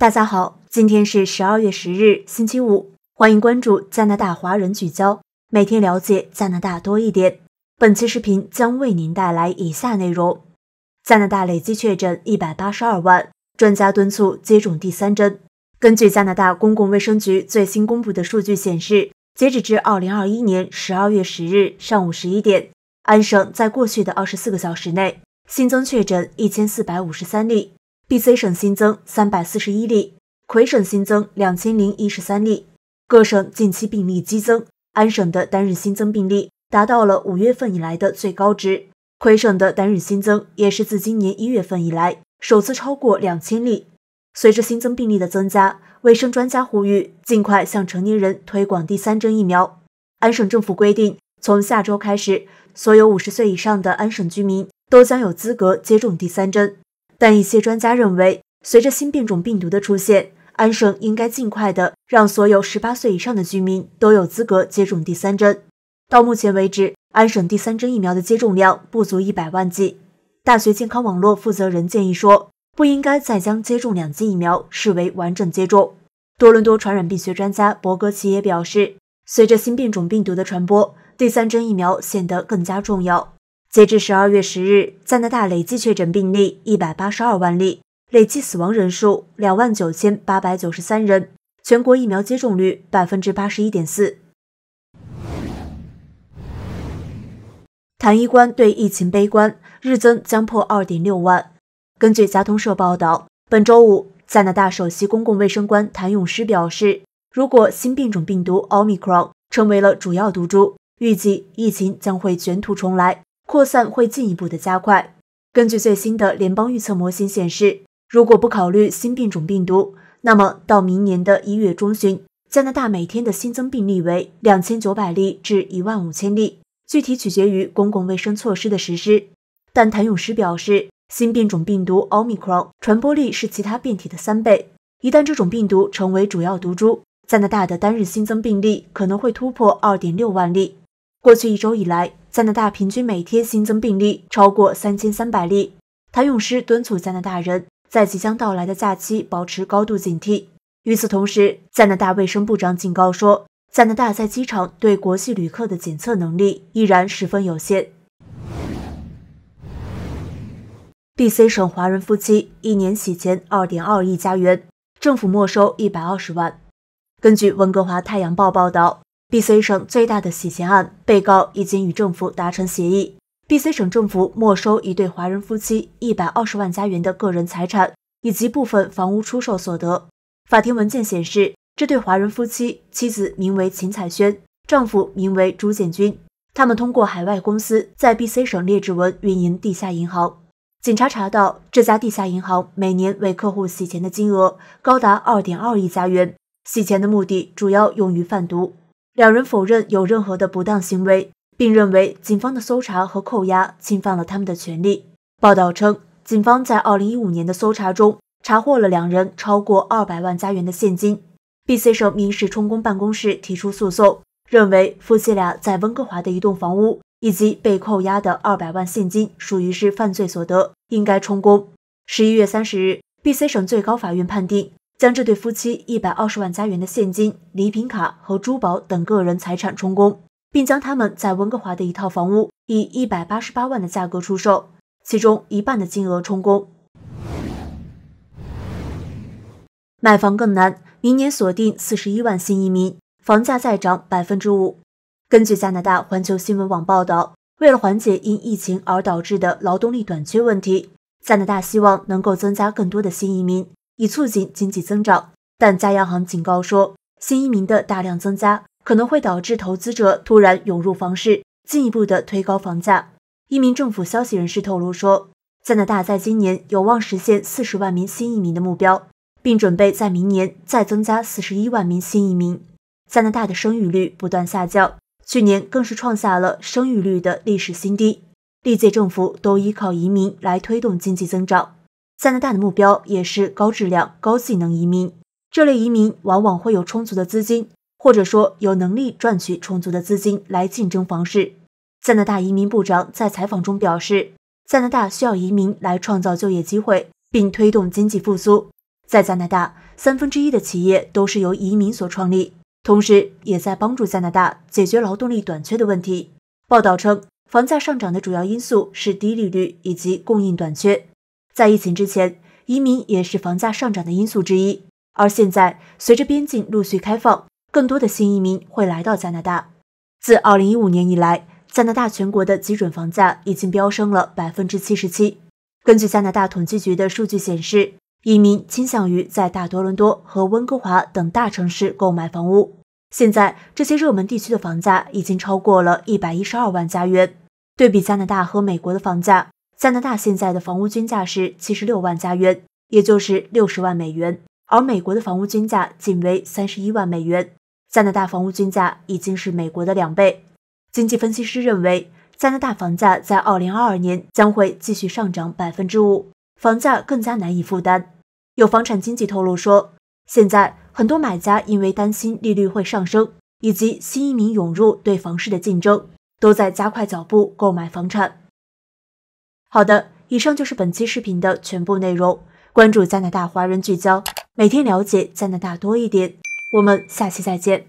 大家好，今天是十二月十日，星期五，欢迎关注加拿大华人聚焦，每天了解加拿大多一点。本期视频将为您带来以下内容：加拿大累计确诊一百八十二万，专家敦促接种第三针。根据加拿大公共卫生局最新公布的数据显示，截止至二零二一年十二月十日上午十一点，安省在过去的二十四个小时内新增确诊一千四百五十三例。BC 省新增三百四十一例，魁省新增两千零一十三例。各省近期病例激增，安省的单日新增病例达到了五月份以来的最高值，魁省的单日新增也是自今年一月份以来首次超过两千例。随着新增病例的增加，卫生专家呼吁尽快向成年人推广第三针疫苗。安省政府规定，从下周开始，所有五十岁以上的安省居民都将有资格接种第三针。但一些专家认为，随着新变种病毒的出现，安省应该尽快的让所有十八岁以上的居民都有资格接种第三针。到目前为止，安省第三针疫苗的接种量不足一百万剂。大学健康网络负责人建议说，不应该再将接种两剂疫苗视为完整接种。多伦多传染病学专家伯格奇也表示，随着新变种病毒的传播，第三针疫苗显得更加重要。截至十二月十日，加拿大累计确诊病例一百八十二万例，累计死亡人数两万九千八百九十三人，全国疫苗接种率百分之八十一点四。谭医官对疫情悲观，日增将破二点六万。根据加通社报道，本周五，加拿大首席公共卫生官谭咏诗表示，如果新变种病毒奥密克戎成为了主要毒株，预计疫情将会卷土重来。扩散会进一步的加快。根据最新的联邦预测模型显示，如果不考虑新变种病毒，那么到明年的一月中旬，加拿大每天的新增病例为两千九百例至一万五千例，具体取决于公共卫生措施的实施。但谭咏诗表示，新变种病毒奥密克戎传播力是其他变体的三倍。一旦这种病毒成为主要毒株，加拿大的单日新增病例可能会突破二点六万例。过去一周以来，加拿大平均每天新增病例超过三千三百例。他用诗敦促加拿大人，在即将到来的假期保持高度警惕。与此同时，加拿大卫生部长警告说，加拿大在机场对国际旅客的检测能力依然十分有限。BC 省华人夫妻一年洗钱二点二亿加元，政府没收一百二十万。根据《温哥华太阳报》报道。B.C. 省最大的洗钱案，被告已经与政府达成协议。B.C. 省政府没收一对华人夫妻一百二十万加元的个人财产，以及部分房屋出售所得。法庭文件显示，这对华人夫妻，妻子名为秦彩轩，丈夫名为朱建军。他们通过海外公司在 B.C. 省列治文运营地下银行。警察查到，这家地下银行每年为客户洗钱的金额高达二点二亿加元，洗钱的目的主要用于贩毒。两人否认有任何的不当行为，并认为警方的搜查和扣押侵犯了他们的权利。报道称，警方在2015年的搜查中查获了两人超过200万加元的现金。BC 省民事充公办公室提出诉讼，认为夫妻俩在温哥华的一栋房屋以及被扣押的200万现金属于是犯罪所得，应该充公。11月30日，BC 省最高法院判定。将这对夫妻一百二十万加元的现金、礼品卡和珠宝等个人财产充公，并将他们在温哥华的一套房屋以一百八十八万的价格出售，其中一半的金额充公。买房更难，明年锁定四十一万新移民，房价再涨百分之五。根据加拿大环球新闻网报道，为了缓解因疫情而导致的劳动力短缺问题，加拿大希望能够增加更多的新移民。以促进经济增长，但加央行警告说，新移民的大量增加可能会导致投资者突然涌入房市，进一步的推高房价。一名政府消息人士透露说，加拿大在今年有望实现四十万名新移民的目标，并准备在明年再增加四十一万名新移民。加拿大的生育率不断下降，去年更是创下了生育率的历史新低。历届政府都依靠移民来推动经济增长。加拿大的目标也是高质量、高技能移民。这类移民往往会有充足的资金，或者说有能力赚取充足的资金来竞争房市。加拿大移民部长在采访中表示，加拿大需要移民来创造就业机会，并推动经济复苏。在加拿大，三分之一的企业都是由移民所创立，同时也在帮助加拿大解决劳动力短缺的问题。报道称，房价上涨的主要因素是低利率以及供应短缺。在疫情之前，移民也是房价上涨的因素之一。而现在，随着边境陆续开放，更多的新移民会来到加拿大。自2015年以来，加拿大全国的基准房价已经飙升了百分之七十七。根据加拿大统计局的数据显示，移民倾向于在大多伦多和温哥华等大城市购买房屋。现在，这些热门地区的房价已经超过了一百一十二万加元。对比加拿大和美国的房价。加拿大现在的房屋均价是七十六万加元，也就是六十万美元，而美国的房屋均价仅为三十一万美元。加拿大房屋均价已经是美国的两倍。经济分析师认为，加拿大房价在二零二二年将会继续上涨百分之五，房价更加难以负担。有房产经纪透露说，现在很多买家因为担心利率会上升，以及新移民涌入对房市的竞争，都在加快脚步购买房产。好的，以上就是本期视频的全部内容。关注加拿大华人聚焦，每天了解加拿大多一点。我们下期再见。